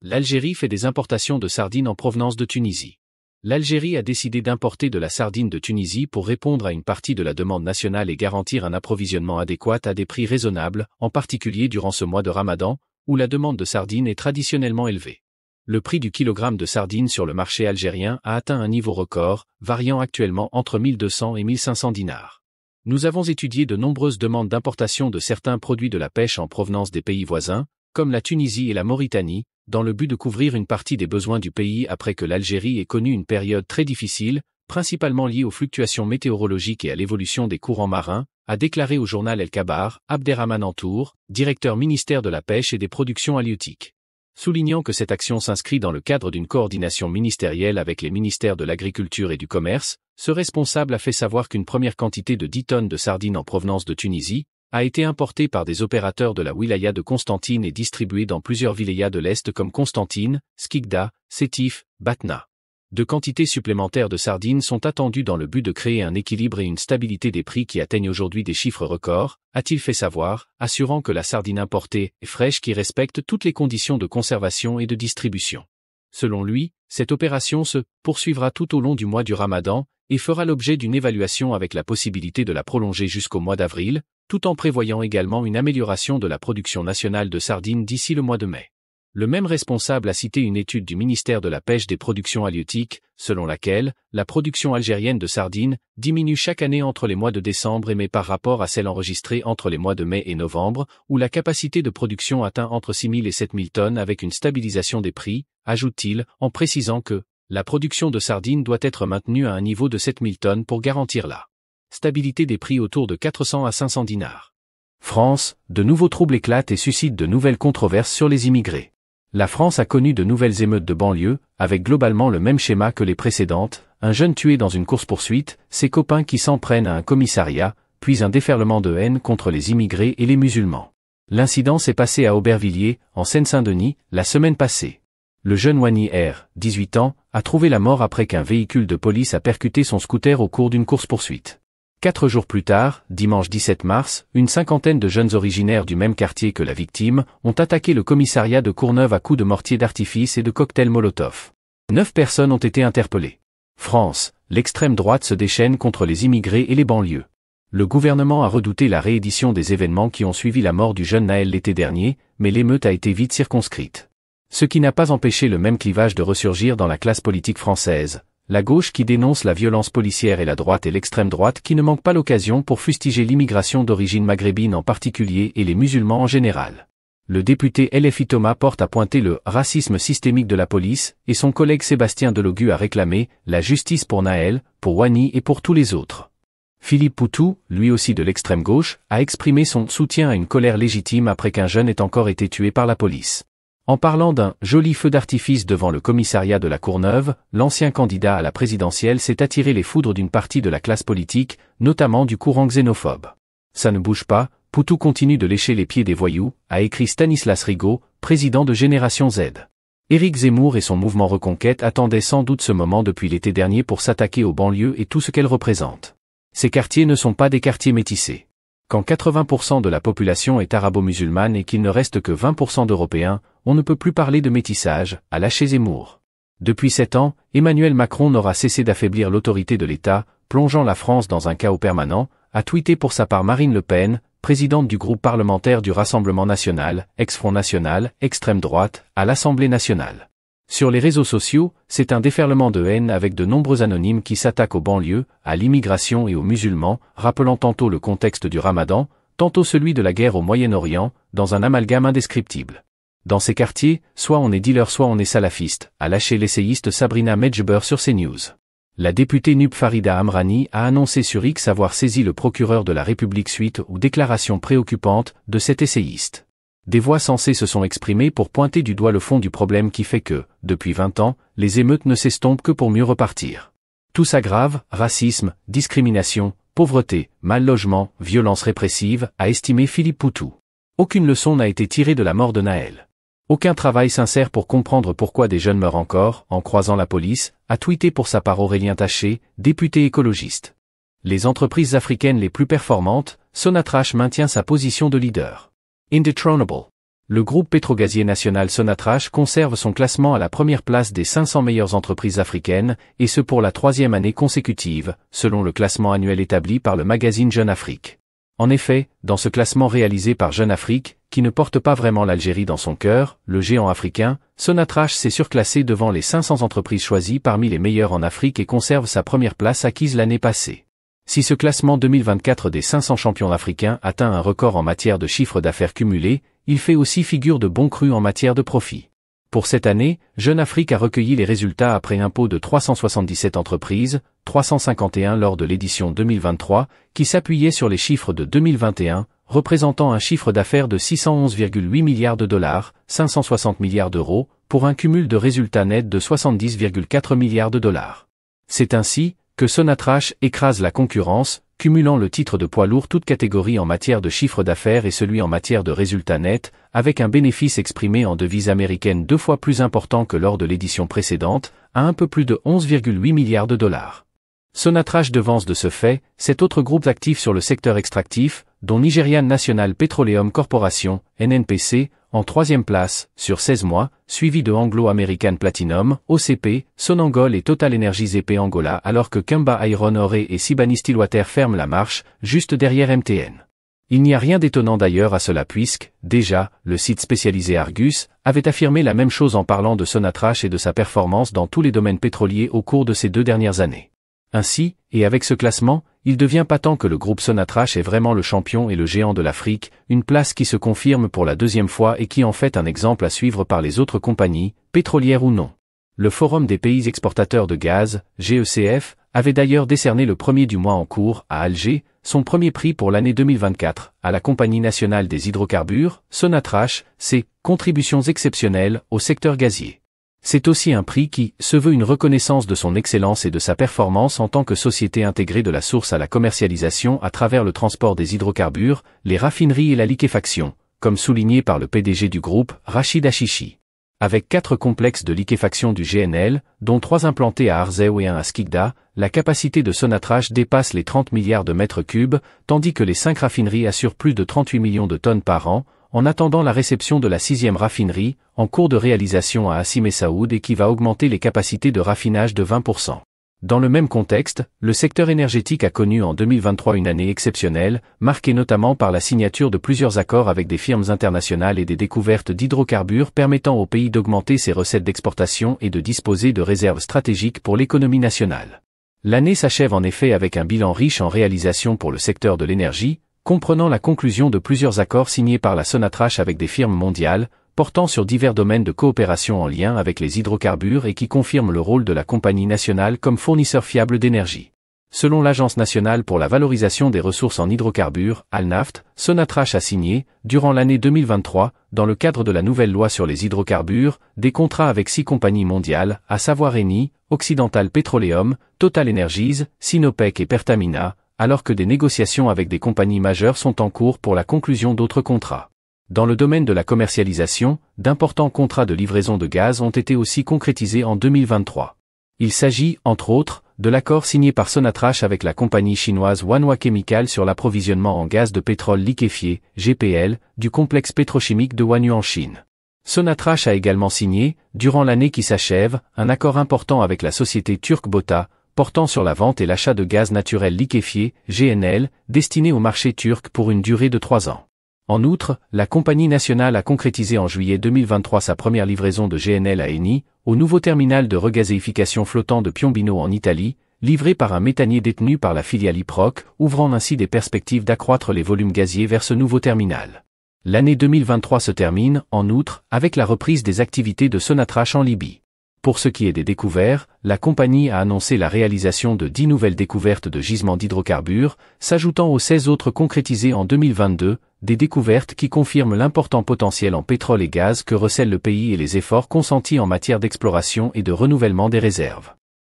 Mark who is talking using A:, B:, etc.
A: l'Algérie fait des importations de sardines en provenance de Tunisie. L'Algérie a décidé d'importer de la sardine de Tunisie pour répondre à une partie de la demande nationale et garantir un approvisionnement adéquat à des prix raisonnables, en particulier durant ce mois de Ramadan, où la demande de sardines est traditionnellement élevée. Le prix du kilogramme de sardines sur le marché algérien a atteint un niveau record, variant actuellement entre 1200 et 1500 dinars. Nous avons étudié de nombreuses demandes d'importation de certains produits de la pêche en provenance des pays voisins, comme la Tunisie et la Mauritanie, dans le but de couvrir une partie des besoins du pays après que l'Algérie ait connu une période très difficile, principalement liée aux fluctuations météorologiques et à l'évolution des courants marins, a déclaré au journal El Kabar Abderrahman Antour, directeur ministère de la Pêche et des Productions halieutiques. Soulignant que cette action s'inscrit dans le cadre d'une coordination ministérielle avec les ministères de l'Agriculture et du Commerce, ce responsable a fait savoir qu'une première quantité de 10 tonnes de sardines en provenance de Tunisie, a été importé par des opérateurs de la wilaya de Constantine et distribué dans plusieurs Wilayas de l'Est comme Constantine, Skigda, Sétif, Batna. De quantités supplémentaires de sardines sont attendues dans le but de créer un équilibre et une stabilité des prix qui atteignent aujourd'hui des chiffres records, a-t-il fait savoir, assurant que la sardine importée est fraîche qui respecte toutes les conditions de conservation et de distribution. Selon lui, cette opération se poursuivra tout au long du mois du ramadan et fera l'objet d'une évaluation avec la possibilité de la prolonger jusqu'au mois d'avril, tout en prévoyant également une amélioration de la production nationale de sardines d'ici le mois de mai. Le même responsable a cité une étude du ministère de la Pêche des productions halieutiques, selon laquelle la production algérienne de sardines diminue chaque année entre les mois de décembre et mai par rapport à celle enregistrée entre les mois de mai et novembre, où la capacité de production atteint entre 6 000 et 7 000 tonnes avec une stabilisation des prix, ajoute-t-il, en précisant que la production de sardines doit être maintenue à un niveau de 7 000 tonnes pour garantir la stabilité des prix autour de 400 à 500 dinars. France, de nouveaux troubles éclatent et suscitent de nouvelles controverses sur les immigrés. La France a connu de nouvelles émeutes de banlieue, avec globalement le même schéma que les précédentes, un jeune tué dans une course-poursuite, ses copains qui s'en prennent à un commissariat, puis un déferlement de haine contre les immigrés et les musulmans. L'incident s'est passé à Aubervilliers, en Seine-Saint-Denis, la semaine passée. Le jeune Wani R, 18 ans, a trouvé la mort après qu'un véhicule de police a percuté son scooter au cours d'une course-poursuite. Quatre jours plus tard, dimanche 17 mars, une cinquantaine de jeunes originaires du même quartier que la victime ont attaqué le commissariat de Courneuve à coups de mortier d'artifice et de cocktails Molotov. Neuf personnes ont été interpellées. France, l'extrême droite se déchaîne contre les immigrés et les banlieues. Le gouvernement a redouté la réédition des événements qui ont suivi la mort du jeune Naël l'été dernier, mais l'émeute a été vite circonscrite. Ce qui n'a pas empêché le même clivage de ressurgir dans la classe politique française, la gauche qui dénonce la violence policière et la droite et l'extrême droite qui ne manquent pas l'occasion pour fustiger l'immigration d'origine maghrébine en particulier et les musulmans en général. Le député LFI Thomas porte à pointer le racisme systémique de la police et son collègue Sébastien Delogu a réclamé la justice pour Naël, pour Wani et pour tous les autres. Philippe Poutou, lui aussi de l'extrême gauche, a exprimé son soutien à une colère légitime après qu'un jeune ait encore été tué par la police. En parlant d'un joli feu d'artifice devant le commissariat de la Courneuve, l'ancien candidat à la présidentielle s'est attiré les foudres d'une partie de la classe politique, notamment du courant xénophobe. Ça ne bouge pas, Poutou continue de lécher les pieds des voyous, a écrit Stanislas Rigaud, président de Génération Z. Éric Zemmour et son mouvement Reconquête attendaient sans doute ce moment depuis l'été dernier pour s'attaquer aux banlieues et tout ce qu'elles représentent. Ces quartiers ne sont pas des quartiers métissés. Quand 80% de la population est arabo-musulmane et qu'il ne reste que 20% d'Européens, on ne peut plus parler de métissage, a lâché Zemmour. Depuis sept ans, Emmanuel Macron n'aura cessé d'affaiblir l'autorité de l'État, plongeant la France dans un chaos permanent, a tweeté pour sa part Marine Le Pen, présidente du groupe parlementaire du Rassemblement national, ex-Front national, extrême droite, à l'Assemblée nationale. Sur les réseaux sociaux, c'est un déferlement de haine avec de nombreux anonymes qui s'attaquent aux banlieues, à l'immigration et aux musulmans, rappelant tantôt le contexte du ramadan, tantôt celui de la guerre au Moyen-Orient, dans un amalgame indescriptible. Dans ces quartiers, soit on est dealer soit on est salafiste, a lâché l'essayiste Sabrina Medjber sur CNews. La députée Nub Farida Amrani a annoncé sur X avoir saisi le procureur de la République suite aux déclarations préoccupantes de cet essayiste des voix sensées se sont exprimées pour pointer du doigt le fond du problème qui fait que, depuis 20 ans, les émeutes ne s'estompent que pour mieux repartir. Tout s'aggrave, racisme, discrimination, pauvreté, mal logement, violence répressive, a estimé Philippe Poutou. Aucune leçon n'a été tirée de la mort de Naël. Aucun travail sincère pour comprendre pourquoi des jeunes meurent encore, en croisant la police, a tweeté pour sa part Aurélien Taché, député écologiste. Les entreprises africaines les plus performantes, Sonatrach maintient sa position de leader. Indetronable. Le groupe pétrogazier national Sonatrach conserve son classement à la première place des 500 meilleures entreprises africaines, et ce pour la troisième année consécutive, selon le classement annuel établi par le magazine Jeune Afrique. En effet, dans ce classement réalisé par Jeune Afrique, qui ne porte pas vraiment l'Algérie dans son cœur, le géant africain, Sonatrach s'est surclassé devant les 500 entreprises choisies parmi les meilleures en Afrique et conserve sa première place acquise l'année passée. Si ce classement 2024 des 500 champions africains atteint un record en matière de chiffre d'affaires cumulé, il fait aussi figure de bon cru en matière de profit. Pour cette année, Jeune Afrique a recueilli les résultats après impôts de 377 entreprises, 351 lors de l'édition 2023, qui s'appuyait sur les chiffres de 2021, représentant un chiffre d'affaires de 611,8 milliards de dollars, 560 milliards d'euros, pour un cumul de résultats nets de 70,4 milliards de dollars. C'est ainsi, que Sonatrach écrase la concurrence, cumulant le titre de poids lourd toute catégorie en matière de chiffre d'affaires et celui en matière de résultats nets, avec un bénéfice exprimé en devises américaines deux fois plus important que lors de l'édition précédente, à un peu plus de 11,8 milliards de dollars. Sonatrach devance de ce fait, cet autre groupe actif sur le secteur extractif, dont Nigerian National Petroleum Corporation, NNPC, en troisième place, sur 16 mois, suivi de Anglo-American Platinum, OCP, Sonangol et Total Energy ZP e Angola alors que Kumba Iron Ore et Sibani Stilwater ferment la marche, juste derrière MTN. Il n'y a rien d'étonnant d'ailleurs à cela puisque, déjà, le site spécialisé Argus avait affirmé la même chose en parlant de Sonatrach et de sa performance dans tous les domaines pétroliers au cours de ces deux dernières années. Ainsi, et avec ce classement, il devient patent que le groupe Sonatrach est vraiment le champion et le géant de l'Afrique, une place qui se confirme pour la deuxième fois et qui en fait un exemple à suivre par les autres compagnies, pétrolières ou non. Le Forum des pays exportateurs de gaz, GECF, avait d'ailleurs décerné le premier du mois en cours, à Alger, son premier prix pour l'année 2024, à la Compagnie nationale des hydrocarbures, Sonatrach, ses contributions exceptionnelles au secteur gazier. C'est aussi un prix qui se veut une reconnaissance de son excellence et de sa performance en tant que société intégrée de la source à la commercialisation à travers le transport des hydrocarbures, les raffineries et la liquéfaction, comme souligné par le PDG du groupe, Rachid Achichi. Avec quatre complexes de liquéfaction du GNL, dont trois implantés à Arzew et un à Skikda, la capacité de sonatrage dépasse les 30 milliards de mètres cubes, tandis que les cinq raffineries assurent plus de 38 millions de tonnes par an, en attendant la réception de la sixième raffinerie, en cours de réalisation à et Saoud et qui va augmenter les capacités de raffinage de 20%. Dans le même contexte, le secteur énergétique a connu en 2023 une année exceptionnelle, marquée notamment par la signature de plusieurs accords avec des firmes internationales et des découvertes d'hydrocarbures permettant au pays d'augmenter ses recettes d'exportation et de disposer de réserves stratégiques pour l'économie nationale. L'année s'achève en effet avec un bilan riche en réalisations pour le secteur de l'énergie, comprenant la conclusion de plusieurs accords signés par la Sonatrach avec des firmes mondiales, portant sur divers domaines de coopération en lien avec les hydrocarbures et qui confirment le rôle de la compagnie nationale comme fournisseur fiable d'énergie. Selon l'Agence nationale pour la valorisation des ressources en hydrocarbures, ALNAFT, Sonatrach a signé, durant l'année 2023, dans le cadre de la nouvelle loi sur les hydrocarbures, des contrats avec six compagnies mondiales, à savoir Eni, Occidental Petroleum, Total Energies, Sinopec et Pertamina, alors que des négociations avec des compagnies majeures sont en cours pour la conclusion d'autres contrats. Dans le domaine de la commercialisation, d'importants contrats de livraison de gaz ont été aussi concrétisés en 2023. Il s'agit, entre autres, de l'accord signé par Sonatrach avec la compagnie chinoise Wanhua Chemical sur l'approvisionnement en gaz de pétrole liquéfié, GPL, du complexe pétrochimique de Wanyu en Chine. Sonatrach a également signé, durant l'année qui s'achève, un accord important avec la société turque Bota, portant sur la vente et l'achat de gaz naturel liquéfié, GNL, destiné au marché turc pour une durée de trois ans. En outre, la compagnie nationale a concrétisé en juillet 2023 sa première livraison de GNL à Eni, au nouveau terminal de regazéification flottant de Piombino en Italie, livré par un méthanier détenu par la filiale IPROC, ouvrant ainsi des perspectives d'accroître les volumes gaziers vers ce nouveau terminal. L'année 2023 se termine, en outre, avec la reprise des activités de Sonatrach en Libye. Pour ce qui est des découvertes, la compagnie a annoncé la réalisation de dix nouvelles découvertes de gisements d'hydrocarbures, s'ajoutant aux 16 autres concrétisées en 2022, des découvertes qui confirment l'important potentiel en pétrole et gaz que recèle le pays et les efforts consentis en matière d'exploration et de renouvellement des réserves.